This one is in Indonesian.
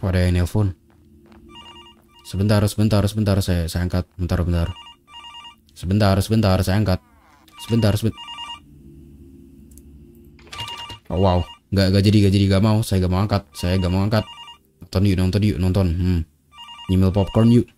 Kok ada yang nelpon? Sebentar, sebentar, sebentar saya saya angkat. Bentar, bentar. Sebentar, sebentar saya angkat. Sebentar, sebentar. Oh, wow, nggak nggak jadi nggak jadi nggak mau. Saya nggak mau angkat. Saya nggak mau angkat. Nonton yuk, nonton yuk, nonton. Hmm. Nyimil popcorn yuk.